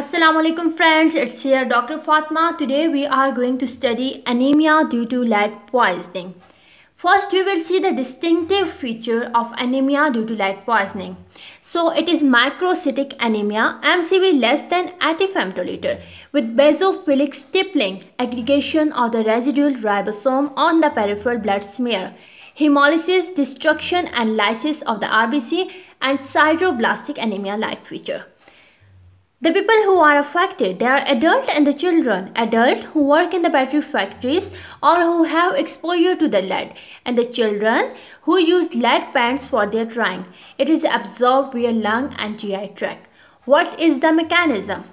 Assalamualaikum friends, it's here Dr. Fatma. Today we are going to study anemia due to lead poisoning. First we will see the distinctive feature of anemia due to lead poisoning. So it is microcytic anemia, MCV less than 80 femtoliter with basophilic stippling, aggregation of the residual ribosome on the peripheral blood smear, hemolysis, destruction and lysis of the RBC and sideroblastic anemia-like feature. The people who are affected, they are adult and the children, adult who work in the battery factories or who have exposure to the lead and the children who use lead pants for their drying. It is absorbed via lung and GI tract. What is the mechanism?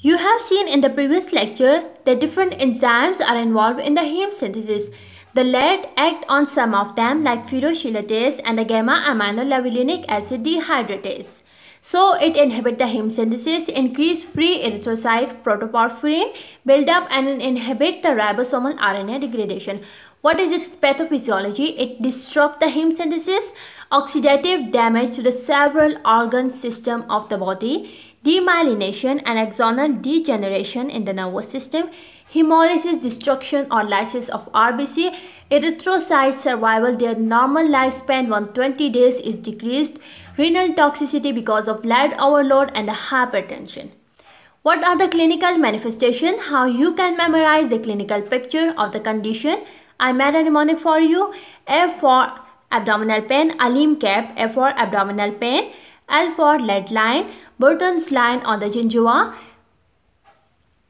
You have seen in the previous lecture that different enzymes are involved in the heme synthesis. The lead act on some of them like ferrochelatase and the gamma amino acid dehydratase. So it inhibits the heme synthesis, increase free erythrocyte protoporphyrin buildup and inhibit the ribosomal RNA degradation. What is its pathophysiology? It disrupts the heme synthesis, oxidative damage to the several organ system of the body, demyelination and axonal degeneration in the nervous system, hemolysis destruction or lysis of RBC, erythrocyte survival, their normal lifespan 120 days is decreased renal toxicity because of lead overload and the hypertension. What are the clinical manifestations? How you can memorize the clinical picture of the condition? I made a mnemonic for you. F for abdominal pain, Alim cap, F for abdominal pain, L for lead line, Burton's line on the gingiva,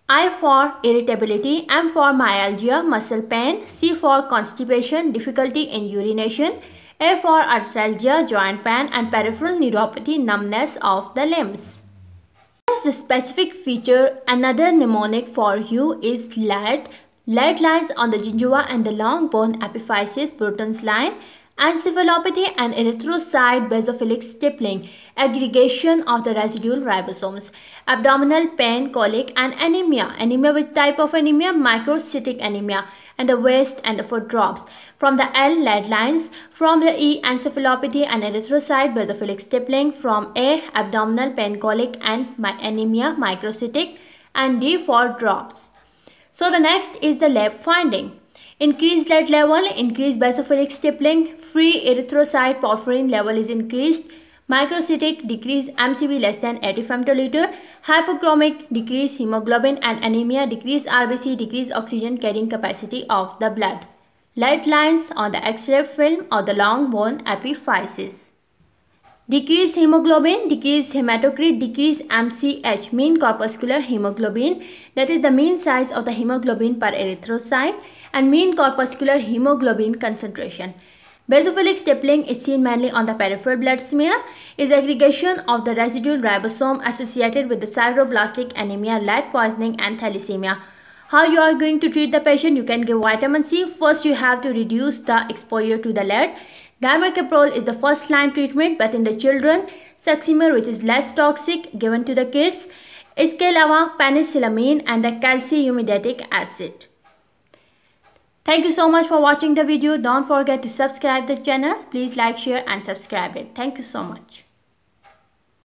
I for irritability, M for myalgia, muscle pain, C for constipation, difficulty in urination, a for arthralgia, joint pain and peripheral neuropathy, numbness of the limbs. As the specific feature, another mnemonic for you is lead. Lead lies on the gingiva and the long bone epiphysis Burton's line encephalopathy and erythrocyte basophilic stippling, aggregation of the residual ribosomes, abdominal pain, colic, and anemia. Anemia, which type of anemia? Microcytic anemia, and the waist and the foot drops. From the L, lead lines. From the E, encephalopathy and erythrocyte basophilic stippling. From A, abdominal pain, colic, and my anemia, microcytic, and D foot drops. So the next is the lab finding. Increased lead level, increased basophilic stippling, free erythrocyte porphyrin level is increased, microcytic decrease MCV less than 80 femtoliter, hypochromic decrease hemoglobin and anemia, decrease RBC, decrease oxygen carrying capacity of the blood. Light lines on the X-ray film or the long bone epiphysis. Decrease hemoglobin, decrease hematocrit, decrease MCH, mean corpuscular hemoglobin, that is the mean size of the hemoglobin per erythrocyte, and mean corpuscular hemoglobin concentration. Basophilic stippling is seen mainly on the peripheral blood smear, is aggregation of the residual ribosome associated with the sideroblastic anemia, lead poisoning and thalassemia. How you are going to treat the patient? You can give vitamin C. First, you have to reduce the exposure to the lead. Dimercaprol is the first line treatment, but in the children, succimer, which is less toxic, given to the kids. इसके penicillamine and the calcium कैल्सी यूमिडेटिक Thank you so much for watching the video. Don't forget to subscribe the channel. Please like, share and subscribe it. Thank you so much.